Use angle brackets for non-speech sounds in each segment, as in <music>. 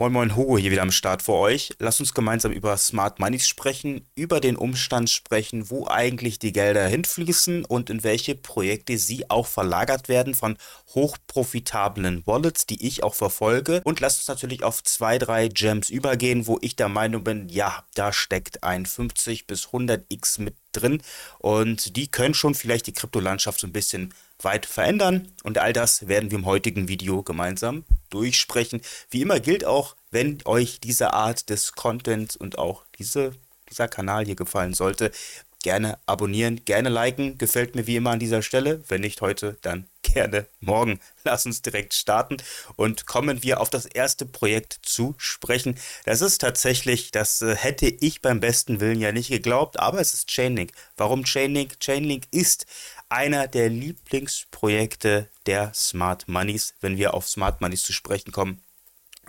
Moin Moin Hugo hier wieder am Start für euch. Lasst uns gemeinsam über Smart Money sprechen, über den Umstand sprechen, wo eigentlich die Gelder hinfließen und in welche Projekte sie auch verlagert werden von hochprofitablen Wallets, die ich auch verfolge. Und lasst uns natürlich auf zwei, drei Gems übergehen, wo ich der Meinung bin, ja, da steckt ein 50 bis 100x mit drin und die können schon vielleicht die Kryptolandschaft so ein bisschen weit verändern und all das werden wir im heutigen Video gemeinsam durchsprechen. Wie immer gilt auch, wenn euch diese Art des Contents und auch diese, dieser Kanal hier gefallen sollte, gerne abonnieren, gerne liken. Gefällt mir wie immer an dieser Stelle. Wenn nicht heute, dann gerne morgen. Lass uns direkt starten und kommen wir auf das erste Projekt zu sprechen. Das ist tatsächlich, das äh, hätte ich beim besten Willen ja nicht geglaubt, aber es ist Chainlink. Warum Chainlink? Chainlink ist einer der Lieblingsprojekte der Smart Moneys, wenn wir auf Smart Moneys zu sprechen kommen.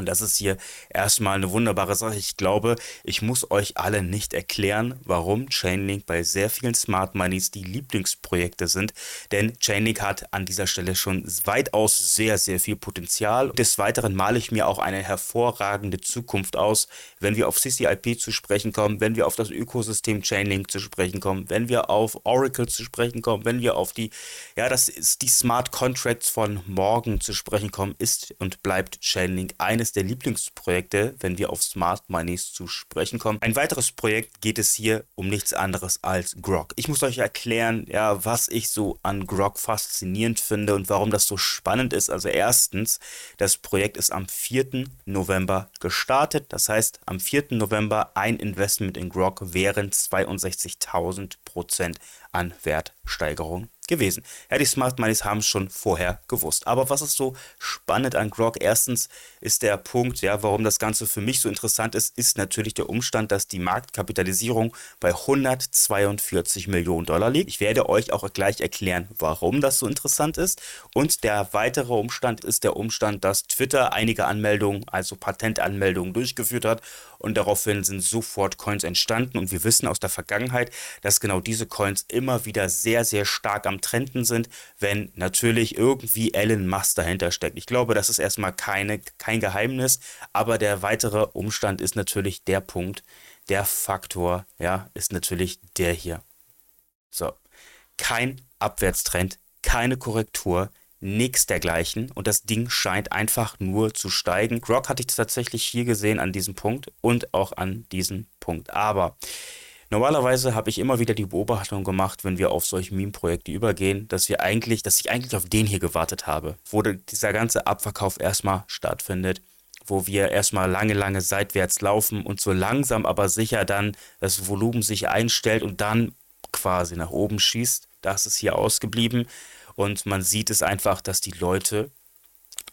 Und das ist hier erstmal eine wunderbare Sache. Ich glaube, ich muss euch alle nicht erklären, warum Chainlink bei sehr vielen Smart Moneys die Lieblingsprojekte sind. Denn Chainlink hat an dieser Stelle schon weitaus sehr, sehr viel Potenzial. Des Weiteren male ich mir auch eine hervorragende Zukunft aus, wenn wir auf CCIP zu sprechen kommen, wenn wir auf das Ökosystem Chainlink zu sprechen kommen, wenn wir auf Oracle zu sprechen kommen, wenn wir auf die, ja, das ist die Smart Contracts von morgen zu sprechen kommen, ist und bleibt Chainlink eines eines der Lieblingsprojekte, wenn wir auf Smart Moneys zu sprechen kommen. Ein weiteres Projekt geht es hier um nichts anderes als Grog. Ich muss euch erklären, ja, was ich so an Grog faszinierend finde und warum das so spannend ist. Also erstens, das Projekt ist am 4. November gestartet. Das heißt, am 4. November ein Investment in Grog wären 62.000 Prozent an Wertsteigerung gewesen. Ja, die Smart Moneys haben schon vorher gewusst. Aber was ist so spannend an Grog? Erstens ist der Punkt, ja, warum das Ganze für mich so interessant ist, ist natürlich der Umstand, dass die Marktkapitalisierung bei 142 Millionen Dollar liegt. Ich werde euch auch gleich erklären, warum das so interessant ist. Und der weitere Umstand ist der Umstand, dass Twitter einige Anmeldungen, also Patentanmeldungen durchgeführt hat und daraufhin sind sofort Coins entstanden und wir wissen aus der Vergangenheit, dass genau diese Coins immer wieder sehr, sehr stark am am Trenden sind, wenn natürlich irgendwie Elon Musk dahinter steckt. Ich glaube, das ist erstmal keine, kein Geheimnis, aber der weitere Umstand ist natürlich der Punkt, der Faktor, ja, ist natürlich der hier. So, kein Abwärtstrend, keine Korrektur, nichts dergleichen und das Ding scheint einfach nur zu steigen. Grog hatte ich tatsächlich hier gesehen an diesem Punkt und auch an diesem Punkt. Aber Normalerweise habe ich immer wieder die Beobachtung gemacht, wenn wir auf solche Meme-Projekte übergehen, dass wir eigentlich, dass ich eigentlich auf den hier gewartet habe, wo dieser ganze Abverkauf erstmal stattfindet, wo wir erstmal lange, lange seitwärts laufen und so langsam aber sicher dann das Volumen sich einstellt und dann quasi nach oben schießt. Das ist hier ausgeblieben und man sieht es einfach, dass die Leute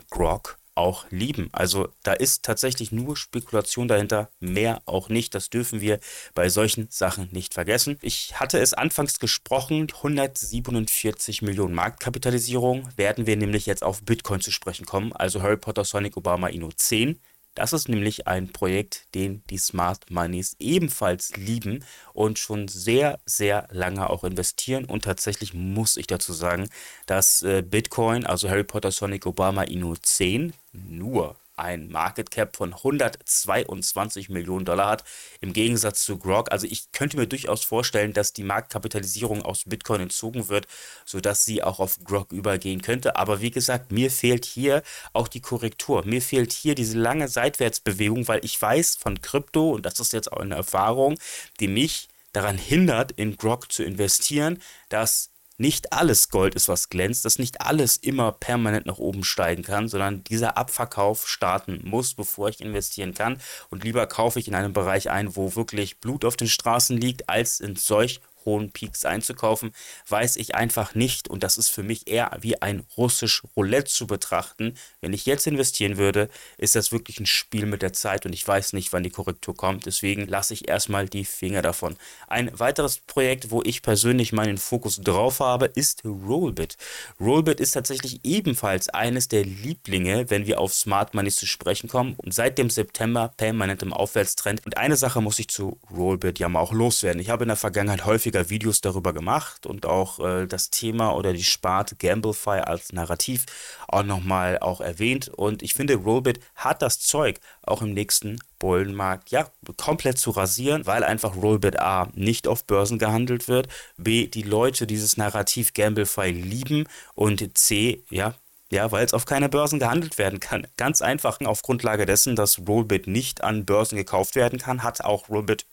Grog auch lieben. Also da ist tatsächlich nur Spekulation dahinter, mehr auch nicht. Das dürfen wir bei solchen Sachen nicht vergessen. Ich hatte es anfangs gesprochen, 147 Millionen Marktkapitalisierung werden wir nämlich jetzt auf Bitcoin zu sprechen kommen. Also Harry Potter, Sonic, Obama, Inno 10. Das ist nämlich ein Projekt, den die Smart Moneys ebenfalls lieben und schon sehr, sehr lange auch investieren. Und tatsächlich muss ich dazu sagen, dass äh, Bitcoin, also Harry Potter, Sonic, Obama, Inu 10 nur ein Market Cap von 122 Millionen Dollar hat, im Gegensatz zu Grog. Also ich könnte mir durchaus vorstellen, dass die Marktkapitalisierung aus Bitcoin entzogen wird, sodass sie auch auf Grog übergehen könnte. Aber wie gesagt, mir fehlt hier auch die Korrektur. Mir fehlt hier diese lange Seitwärtsbewegung, weil ich weiß von Krypto, und das ist jetzt auch eine Erfahrung, die mich daran hindert, in Grog zu investieren, dass nicht alles Gold ist, was glänzt, dass nicht alles immer permanent nach oben steigen kann, sondern dieser Abverkauf starten muss, bevor ich investieren kann. Und lieber kaufe ich in einem Bereich ein, wo wirklich Blut auf den Straßen liegt, als in solch hohen Peaks einzukaufen, weiß ich einfach nicht. Und das ist für mich eher wie ein russisch Roulette zu betrachten. Wenn ich jetzt investieren würde, ist das wirklich ein Spiel mit der Zeit und ich weiß nicht, wann die Korrektur kommt. Deswegen lasse ich erstmal die Finger davon. Ein weiteres Projekt, wo ich persönlich meinen Fokus drauf habe, ist Rollbit. Rollbit ist tatsächlich ebenfalls eines der Lieblinge, wenn wir auf Smart Money zu sprechen kommen und seit dem September permanent im Aufwärtstrend. Und eine Sache muss ich zu Rollbit ja mal auch loswerden. Ich habe in der Vergangenheit häufig häufiger Videos darüber gemacht und auch äh, das Thema oder die Sparte Gamblefy als Narrativ auch nochmal auch erwähnt. Und ich finde, Rollbit hat das Zeug, auch im nächsten Bullenmarkt ja komplett zu rasieren, weil einfach Rollbit A nicht auf Börsen gehandelt wird, B die Leute dieses Narrativ Gamblefy lieben und C ja ja, weil es auf keine Börsen gehandelt werden kann. Ganz einfach auf Grundlage dessen, dass Rollbit nicht an Börsen gekauft werden kann, hat auch Rollbit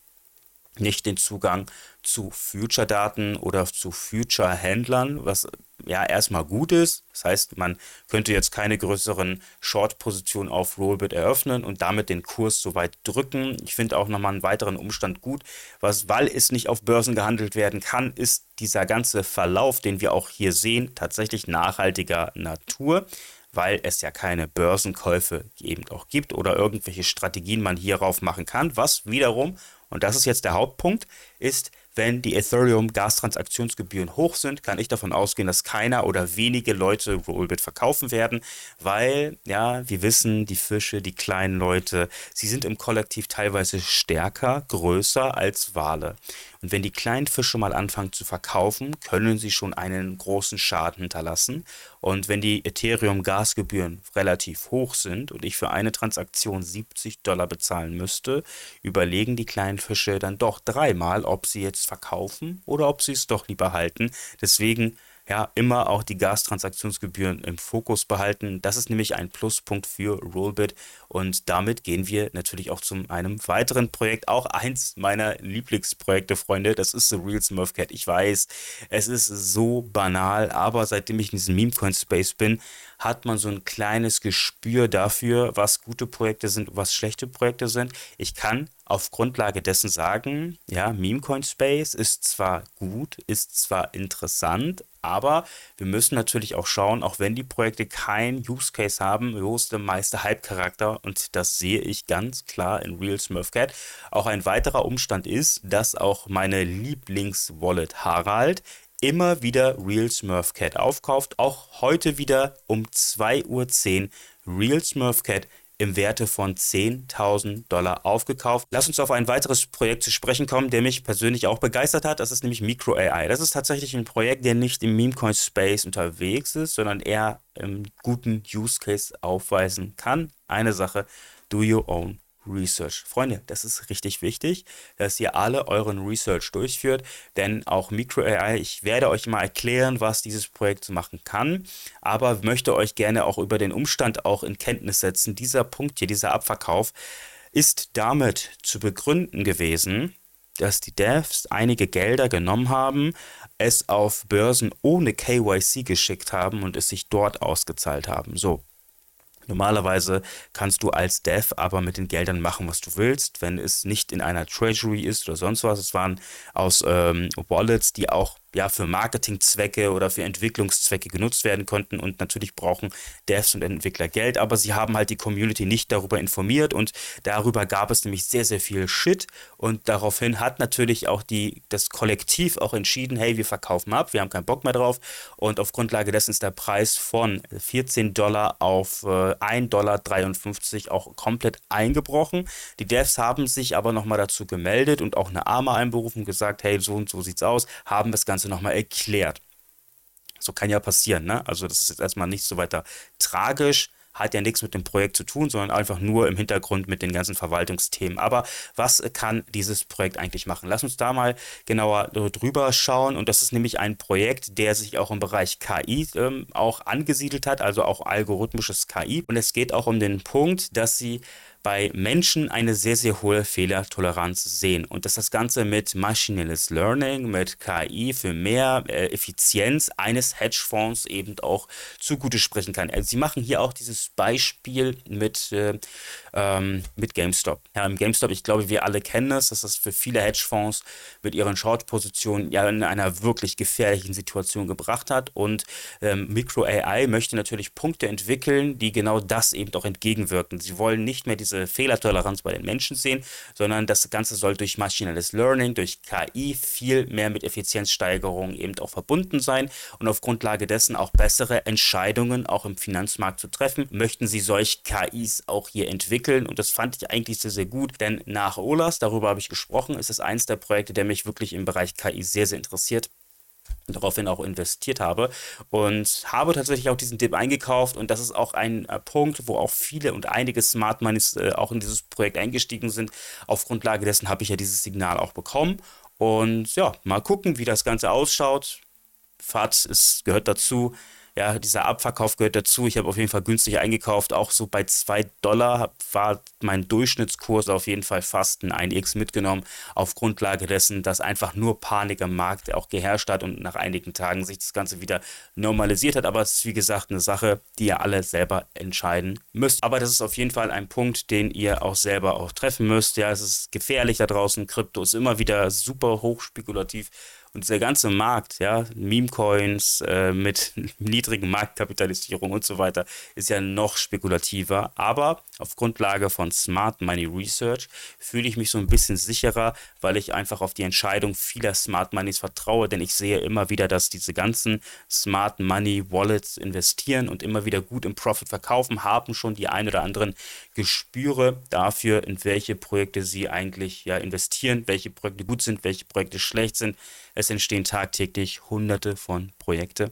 nicht den Zugang zu Future-Daten oder zu Future-Händlern, was ja erstmal gut ist. Das heißt, man könnte jetzt keine größeren Short-Positionen auf Rollbit eröffnen und damit den Kurs soweit drücken. Ich finde auch nochmal einen weiteren Umstand gut, was, weil es nicht auf Börsen gehandelt werden kann, ist dieser ganze Verlauf, den wir auch hier sehen, tatsächlich nachhaltiger Natur weil es ja keine Börsenkäufe eben auch gibt oder irgendwelche Strategien man hierauf machen kann, was wiederum und das ist jetzt der Hauptpunkt, ist, wenn die Ethereum-Gastransaktionsgebühren hoch sind, kann ich davon ausgehen, dass keiner oder wenige Leute Rollbit verkaufen werden, weil, ja, wir wissen, die Fische, die kleinen Leute, sie sind im Kollektiv teilweise stärker, größer als Wale. Und wenn die kleinen Fische mal anfangen zu verkaufen, können sie schon einen großen Schaden hinterlassen. Und wenn die Ethereum-Gasgebühren relativ hoch sind und ich für eine Transaktion 70 Dollar bezahlen müsste, überlegen die kleinen Fische dann doch dreimal, ob sie jetzt verkaufen oder ob sie es doch lieber halten. Deswegen ja, immer auch die Gastransaktionsgebühren im Fokus behalten. Das ist nämlich ein Pluspunkt für Rollbit und damit gehen wir natürlich auch zu einem weiteren Projekt, auch eins meiner Lieblingsprojekte, Freunde. Das ist The Real Smurf Cat. Ich weiß, es ist so banal, aber seitdem ich in diesem Meme-Coin-Space bin, hat man so ein kleines Gespür dafür, was gute Projekte sind, was schlechte Projekte sind. Ich kann auf Grundlage dessen sagen, ja, Meme Space ist zwar gut, ist zwar interessant, aber wir müssen natürlich auch schauen, auch wenn die Projekte kein Use Case haben, wo ist der meiste Hype-Charakter und das sehe ich ganz klar in Real Smurfcat. Auch ein weiterer Umstand ist, dass auch meine Lieblings-Wallet Harald immer wieder Real Smurfcat aufkauft. Auch heute wieder um 2.10 Uhr Real Smurfcat im Werte von 10.000 Dollar aufgekauft. Lass uns auf ein weiteres Projekt zu sprechen kommen, der mich persönlich auch begeistert hat. Das ist nämlich Micro AI. Das ist tatsächlich ein Projekt, der nicht im Memecoin-Space unterwegs ist, sondern eher einen guten Use Case aufweisen kann. Eine Sache, do your own Research. Freunde, das ist richtig wichtig, dass ihr alle euren Research durchführt, denn auch Micro AI, ich werde euch mal erklären, was dieses Projekt machen kann, aber möchte euch gerne auch über den Umstand auch in Kenntnis setzen. Dieser Punkt hier, dieser Abverkauf, ist damit zu begründen gewesen, dass die Devs einige Gelder genommen haben, es auf Börsen ohne KYC geschickt haben und es sich dort ausgezahlt haben. So, Normalerweise kannst du als Dev aber mit den Geldern machen, was du willst, wenn es nicht in einer Treasury ist oder sonst was. Es waren aus ähm, Wallets, die auch ja, für Marketingzwecke oder für Entwicklungszwecke genutzt werden könnten. Und natürlich brauchen Devs und Entwickler Geld, aber sie haben halt die Community nicht darüber informiert und darüber gab es nämlich sehr, sehr viel Shit. Und daraufhin hat natürlich auch die, das Kollektiv auch entschieden, hey, wir verkaufen ab, wir haben keinen Bock mehr drauf. Und auf Grundlage dessen ist der Preis von 14 Dollar auf äh, 1,53 Dollar auch komplett eingebrochen. Die Devs haben sich aber nochmal dazu gemeldet und auch eine AMA einberufen, und gesagt, hey, so und so sieht's aus, haben das Ganze Ganze nochmal erklärt. So kann ja passieren, ne? Also das ist jetzt erstmal nicht so weiter tragisch, hat ja nichts mit dem Projekt zu tun, sondern einfach nur im Hintergrund mit den ganzen Verwaltungsthemen. Aber was kann dieses Projekt eigentlich machen? Lass uns da mal genauer drüber schauen. Und das ist nämlich ein Projekt, der sich auch im Bereich KI ähm, auch angesiedelt hat, also auch algorithmisches KI. Und es geht auch um den Punkt, dass sie bei Menschen eine sehr, sehr hohe Fehlertoleranz sehen und dass das Ganze mit maschinelles Learning, mit KI für mehr äh, Effizienz eines Hedgefonds eben auch zugute sprechen kann. Also sie machen hier auch dieses Beispiel mit, äh, ähm, mit GameStop. Ja, im GameStop, ich glaube, wir alle kennen das, dass das für viele Hedgefonds mit ihren Short-Positionen ja in einer wirklich gefährlichen Situation gebracht hat und ähm, Micro AI möchte natürlich Punkte entwickeln, die genau das eben auch entgegenwirken. Sie wollen nicht mehr diese äh, Fehlertoleranz bei den Menschen sehen, sondern das Ganze soll durch maschinelles Learning, durch KI viel mehr mit Effizienzsteigerung eben auch verbunden sein und auf Grundlage dessen auch bessere Entscheidungen auch im Finanzmarkt zu treffen. Möchten Sie solch KIs auch hier entwickeln und das fand ich eigentlich sehr, sehr gut, denn nach Olas, darüber habe ich gesprochen, ist es eins der Projekte, der mich wirklich im Bereich KI sehr, sehr interessiert daraufhin auch investiert habe und habe tatsächlich auch diesen Dip eingekauft und das ist auch ein äh, Punkt, wo auch viele und einige Smart Moneys äh, auch in dieses Projekt eingestiegen sind. Auf Grundlage dessen habe ich ja dieses Signal auch bekommen und ja, mal gucken, wie das Ganze ausschaut. FAT es gehört dazu ja, dieser Abverkauf gehört dazu. Ich habe auf jeden Fall günstig eingekauft. Auch so bei 2 Dollar war mein Durchschnittskurs auf jeden Fall fast ein 1x mitgenommen, auf Grundlage dessen, dass einfach nur Panik am Markt auch geherrscht hat und nach einigen Tagen sich das Ganze wieder normalisiert hat. Aber es ist wie gesagt eine Sache, die ihr alle selber entscheiden müsst. Aber das ist auf jeden Fall ein Punkt, den ihr auch selber auch treffen müsst. Ja, es ist gefährlich da draußen. Krypto ist immer wieder super hochspekulativ und dieser ganze Markt, ja, Meme-Coins äh, mit <laughs> niedrigen Marktkapitalisierung und so weiter, ist ja noch spekulativer. Aber auf Grundlage von Smart Money Research fühle ich mich so ein bisschen sicherer, weil ich einfach auf die Entscheidung vieler Smart Moneys vertraue, denn ich sehe immer wieder, dass diese ganzen Smart Money Wallets investieren und immer wieder gut im Profit verkaufen, haben schon die ein oder anderen Gespüre dafür, in welche Projekte sie eigentlich ja investieren, welche Projekte gut sind, welche Projekte schlecht sind. Es entstehen tagtäglich hunderte von Projekten.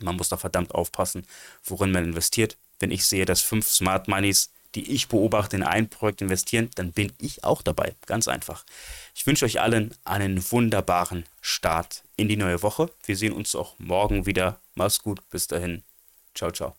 Man muss da verdammt aufpassen, worin man investiert. Wenn ich sehe, dass fünf Smart Moneys, die ich beobachte, in ein Projekt investieren, dann bin ich auch dabei. Ganz einfach. Ich wünsche euch allen einen wunderbaren Start in die neue Woche. Wir sehen uns auch morgen wieder. Mach's gut. Bis dahin. Ciao, ciao.